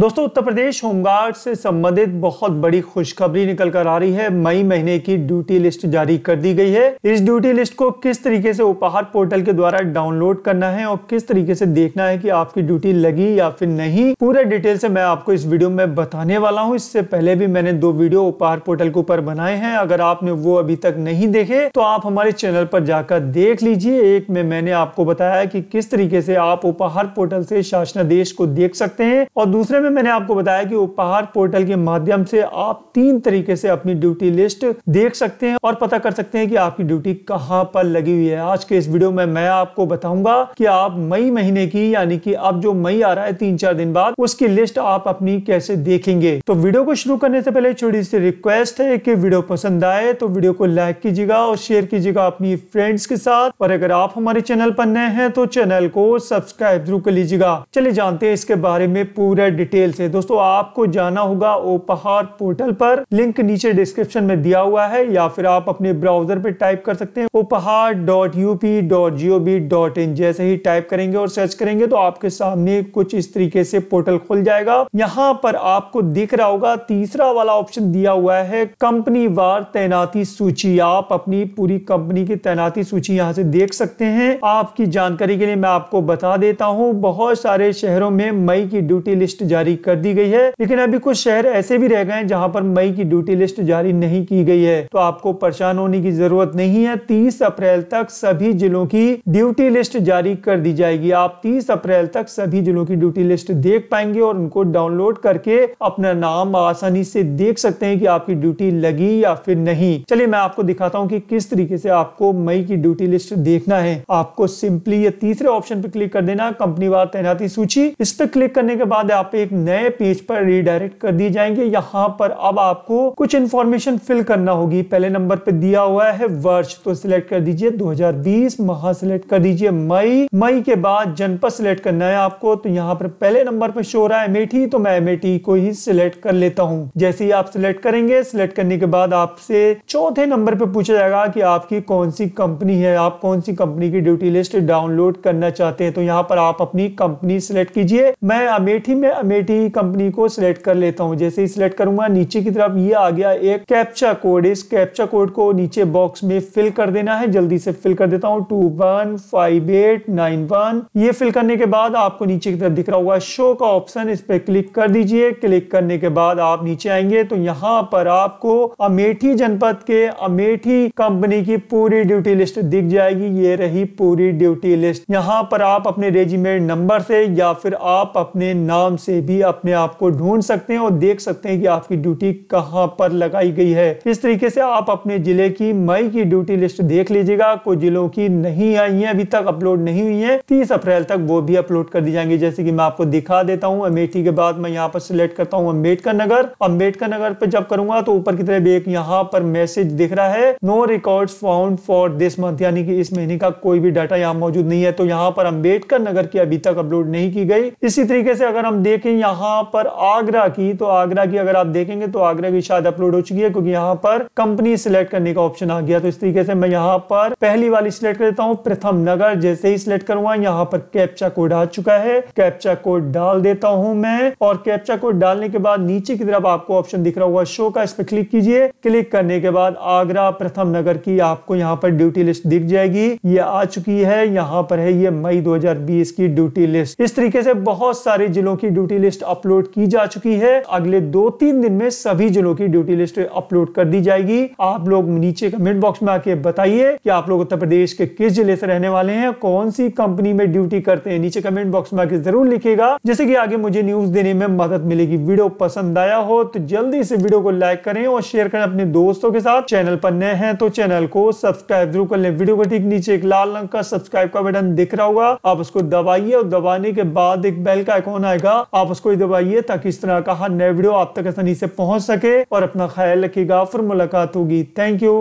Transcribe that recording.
दोस्तों उत्तर प्रदेश होमगार्ड से संबंधित बहुत बड़ी खुशखबरी निकल कर आ रही है मई महीने की ड्यूटी लिस्ट जारी कर दी गई है इस ड्यूटी लिस्ट को किस तरीके से उपहार पोर्टल के द्वारा डाउनलोड करना है और किस तरीके से देखना है कि आपकी ड्यूटी लगी या फिर नहीं पूरे डिटेल से मैं आपको इस वीडियो में बताने वाला हूँ इससे पहले भी मैंने दो वीडियो उपहार पोर्टल के ऊपर बनाए हैं अगर आपने वो अभी तक नहीं देखे तो आप हमारे चैनल पर जाकर देख लीजिए एक में मैंने आपको बताया की किस तरीके से आप उपहार पोर्टल से शासनादेश को देख सकते हैं और दूसरे में मैंने आपको बताया कि उपहार पोर्टल के माध्यम से आप तीन तरीके से अपनी ड्यूटी लिस्ट देख सकते हैं और पता कर सकते हैं कि आपकी ड्यूटी कहाँ पर लगी हुई है आज के इस वीडियो में मैं आपको बताऊंगा कि आप मई महीने की यानी कि अब जो मई आ रहा है तीन चार दिन बाद उसकी लिस्ट आप अपनी कैसे देखेंगे तो वीडियो को शुरू करने से पहले छोटी सी रिक्वेस्ट है की वीडियो पसंद आए तो वीडियो को लाइक कीजिएगा और शेयर कीजिएगा अपनी फ्रेंड्स के साथ और अगर आप हमारे चैनल पर नए हैं तो चैनल को सब्सक्राइब जरूर कर लीजिएगा चलिए जानते हैं इसके बारे में पूरा डिटेल डिटेल से दोस्तों आपको जाना होगा ओपहार पोर्टल पर लिंक नीचे डिस्क्रिप्शन में दिया हुआ है या फिर आप अपने ब्राउजर पर टाइप कर सकते हैं ओपहार dot UP dot gov dot in जैसे ही टाइप करेंगे और सर्च करेंगे तो आपके सामने कुछ इस तरीके से पोर्टल खुल जाएगा यहाँ पर आपको दिख रहा होगा तीसरा वाला ऑप्शन दिया हुआ है कंपनी वार तैनाती सूची आप अपनी पूरी कंपनी की तैनाती सूची यहाँ से देख सकते हैं आपकी जानकारी के लिए मैं आपको बता देता हूँ बहुत सारे शहरों में मई की ड्यूटी लिस्ट जारी जारी कर दी गई है लेकिन अभी कुछ शहर ऐसे भी रह गए हैं जहां पर मई की ड्यूटी लिस्ट जारी नहीं की गई है तो आपको परेशान होने की जरूरत नहीं है तीस अप्रैल तक सभी जिलों की ड्यूटी लिस्ट जारी कर दी जाएगी आप तीस अप्रैल तक सभी जिलों की ड्यूटी लिस्ट देख पाएंगे और उनको डाउनलोड करके अपना नाम आसानी से देख सकते हैं कि आपकी ड्यूटी लगी या फिर नहीं चलिए मैं आपको दिखाता हूँ कि किस तरीके से आपको मई की ड्यूटी लिस्ट देखना है आपको सिंपली ये तीसरे ऑप्शन पर क्लिक कर देना कंपनी वार तैनाती सूची इस पर क्लिक करने के बाद आप एक नए पेज पर रिडायरेक्ट कर दिए जाएंगे यहाँ पर अब आपको कुछ इंफॉर्मेशन फिल करना होगी पहले नंबर पे दिया हुआ है वर्ष तो सिलेक्ट कर दीजिए 2020 माह सिलेक्ट कर दीजिए मई मई के बाद जनपद सिलेक्ट करना है आपको तो यहाँ पर पहले नंबर पर शो रहा है अमेठी तो मैं अमेठी को ही सिलेक्ट कर लेता हूँ जैसे ही आप सिलेक्ट करेंगे सिलेक्ट करने के बाद आपसे चौथे नंबर पर पूछा जाएगा की आपकी कौन सी कंपनी है आप कौन सी कंपनी की ड्यूटी लिस्ट डाउनलोड करना चाहते हैं तो यहाँ पर आप अपनी कंपनी सिलेक्ट कीजिए मैं अमेठी में अमेठी टी कंपनी को सिलेक्ट कर लेता हूँ जैसे ही सिलेक्ट करूंगा नीचे की तरफ ये आ गया एक कैप्चा कोड इस कैप्चा कोड को नीचे बॉक्स में फिल कर देना है जल्दी से फिल कर देता हूँ two one five eight nine one ये फिल करने के बाद आपको नीचे की तरफ दिख रहा होगा शो का ऑप्शन इस पर क्लिक कर दीजिए क्लिक करने के बाद आप नीचे आएंगे तो यहाँ पर आपको अमेठी जनपद के अमेठी कंपनी की पूरी ड्यूटी लिस्ट दिख जाएगी ये रही पूरी ड्यूटी लिस्ट यहाँ पर आप अपने रेजिमेंट नंबर से या फिर आप अपने नाम से भी भी अपने आप को ढूंढ सकते हैं और देख सकते हैं कि आपकी ड्यूटी कहां पर लगाई गई है इस तरीके से आप अपने जिले की मई की ड्यूटी लिस्ट देख लीजिएगा कुछ जिलों की नहीं आई है अभी तक अपलोड नहीं हुई है तीस अप्रैल तक वो भी अपलोड कर दी जाएंगी जैसे की मैं आपको दिखा देता हूँ अमेठी के बाद मैं यहाँ पर सिलेक्ट करता हूँ अम्बेडकर नगर अम्बेडकर नगर पर जब करूंगा तो ऊपर की तरफ एक यहाँ पर मैसेज दिख रहा है no record found for this month यानी कि इस महीने का कोई भी डाटा यहाँ मौजूद नहीं है तो यहाँ पर अम्बेडकर नगर की अभी तक अपलोड नहीं की गई इसी तरीके से अगर हम देखें यहाँ पर आगरा की तो आगरा की अगर आप देखेंगे तो आगरा की शायद अपलोड हो चुकी है क्योंकि यहाँ पर कंपनी सिलेक्ट करने का ऑप्शन आ गया तो इस तरीके से मैं यहाँ पर पहली वाली सिलेक्ट देता हूँ प्रथम नगर जैसे ही सिलेक्ट करूंगा यहाँ पर कैप्चा कोड आ चुका है कैप्चा कोड डाल देता हूँ मैं और कैप्चा कोड डालने के बाद नीचे की तरफ आपको ऑप्शन दिख रहा हुआ शो का इस पर क्लिक कीजिए क्लिक करने के बाद आगरा प्रथम नगर की आपको यहाँ पर ड्यूटी लिस्ट दिख जाएगी ये आ चुकी है यहाँ पर है ये मई दो की ड्यूटी लिस्ट इस तरीके से बहुत सारे जिलों की ड्यूटी लिस्ट अपलोड की जा चुकी है अगले दो तीन दिन में सभी जिलों की ड्यूटी लिस्ट अपलोड कर दी जाएगी आप लोग नीचे कमेंट बॉक्स में आके बताइए कि आप लोग उत्तर प्रदेश के किस जिले से रहने वाले हैं कौन सी कंपनी में ड्यूटी करते हैं नीचे कमेंट बॉक्स में आके जरूर लिखेगा जैसे की आगे मुझे न्यूज देने में मदद मिलेगी वीडियो पसंद आया हो तो जल्दी से वीडियो को लाइक करें और शेयर करें अपने दोस्तों के साथ चैनल पर नए हैं तो चैनल को सब्सक्राइब जरूर कर लें वीडियो को ठीक नीचे एक लाल रंग का सब्सक्राइब का बटन दिख रहा होगा आप उसको दबाइए और दबाने के बाद एक बेल का आइकॉन आएगा आप उसको ही दबाइए ताकि इस तरह का हर नए वीडियो आप तक आसानी से पहुंच सके और अपना ख्याल रखिएगा फिर मुलाकात होगी थैंक यू